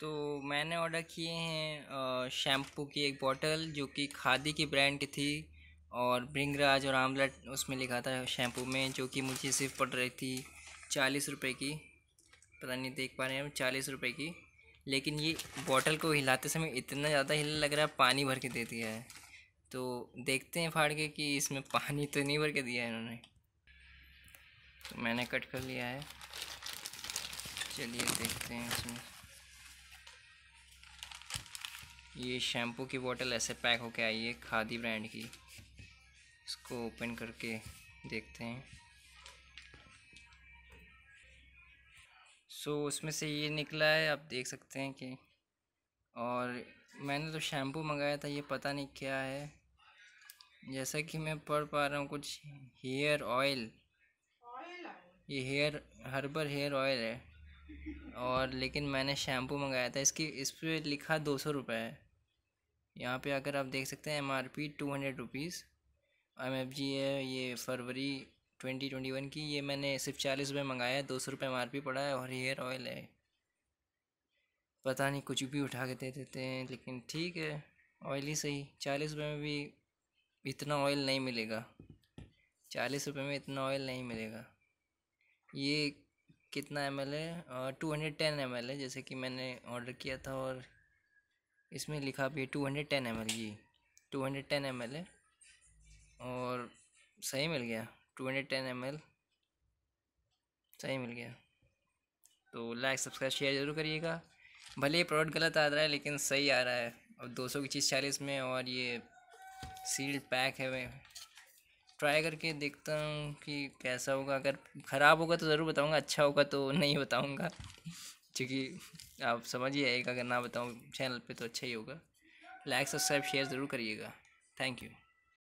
तो मैंने ऑर्डर किए हैं शैम्पू की एक बॉटल जो कि खादी की ब्रांड की थी और ब्रिंगराज और आमलेट उसमें लिखा था शैम्पू में जो कि मुझे सिर्फ पड़ रही थी चालीस रुपए की पता नहीं देख पा रहे हैं चालीस रुपए की लेकिन ये बॉटल को हिलाते समय इतना ज़्यादा हिलने लग रहा है पानी भर के दे दिया है तो देखते हैं फाड़ के कि इसमें पानी तो नहीं भर के दिया है इन्होंने तो मैंने कट कर लिया है चलिए देखते हैं इसमें ये शैम्पू की बोतल ऐसे पैक होके आई है खादी ब्रांड की इसको ओपन करके देखते हैं सो so, उसमें से ये निकला है आप देख सकते हैं कि और मैंने तो शैम्पू मंगाया था ये पता नहीं क्या है जैसा कि मैं पढ़ पा रहा हूँ कुछ हेयर ऑयल ये हेयर हर्बल हेयर ऑयल है और लेकिन मैंने शैम्पू मंगाया था इसकी इस पर लिखा दो सौ रुपये है यहाँ पे आकर आप देख सकते हैं M R P two hundred rupees M F G है ये फरवरी ट्वेंटी ट्वेंटी वन की ये मैंने सिर्फ चालीस रुपये मंगाया है दो सौ रुपये एम आर पी पड़ा है और हेयर ऑयल है पता नहीं कुछ भी उठा के दे देते हैं लेकिन ठीक है ऑयल ही सही चालीस रुपये में भी इतना ऑयल नहीं मिलेगा चालीस रुपये में इतना ऑयल नहीं मिलेगा ये कितना एम एल है two hundred ten M L है जैसे कि मैंने ऑर्डर किया था और इसमें लिखा भी है two hundred ten M L जी two hundred ten M L है और सही मिल गया two hundred ten M L सही मिल गया तो लाइक सब्सक्राइब शेयर ज़रूर करिएगा भले ये प्रोडक्ट गलत आ रहा है लेकिन सही आ रहा है और दो सौ की चीज़ चालीस में और ये सील्ड पैक है वह ट्राई करके देखता हूँ कि कैसा होगा अगर ख़राब होगा तो ज़रूर बताऊँगा अच्छा होगा तो नहीं बताऊँगा क्योंकि आप समझ ही आएगा अगर ना बताऊँ चैनल पे तो अच्छा ही होगा लाइक सब्सक्राइब शेयर ज़रूर करिएगा थैंक यू